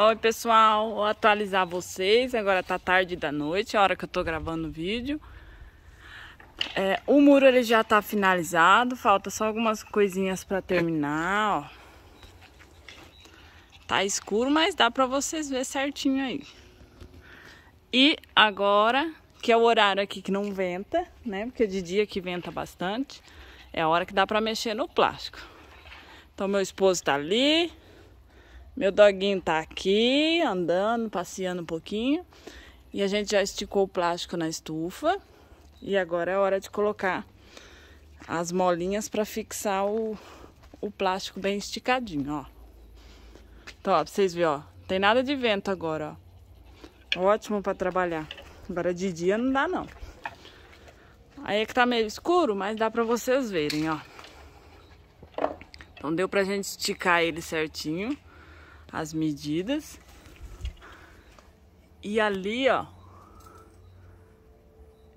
Oi pessoal, vou atualizar vocês, agora tá tarde da noite, é a hora que eu tô gravando o vídeo. É, o muro ele já tá finalizado, falta só algumas coisinhas pra terminar, ó. Tá escuro, mas dá pra vocês ver certinho aí. E agora, que é o horário aqui que não venta, né, porque de dia que venta bastante, é a hora que dá pra mexer no plástico. Então meu esposo tá ali, meu doguinho tá aqui, andando, passeando um pouquinho. E a gente já esticou o plástico na estufa. E agora é hora de colocar as molinhas para fixar o, o plástico bem esticadinho, ó. Então, ó, pra vocês verem, ó. Tem nada de vento agora, ó. Ótimo para trabalhar. Agora de dia não dá, não. Aí é que tá meio escuro, mas dá pra vocês verem, ó. Então deu pra gente esticar ele certinho as medidas. E ali, ó,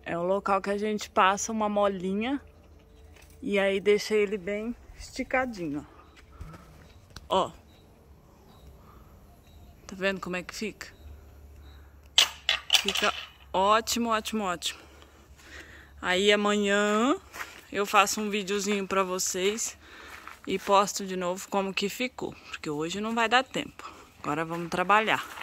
é o local que a gente passa uma molinha e aí deixa ele bem esticadinho, ó. Ó. Tá vendo como é que fica? Fica ótimo, ótimo, ótimo. Aí amanhã eu faço um videozinho pra vocês e posto de novo como que ficou, porque hoje não vai dar tempo. Agora vamos trabalhar.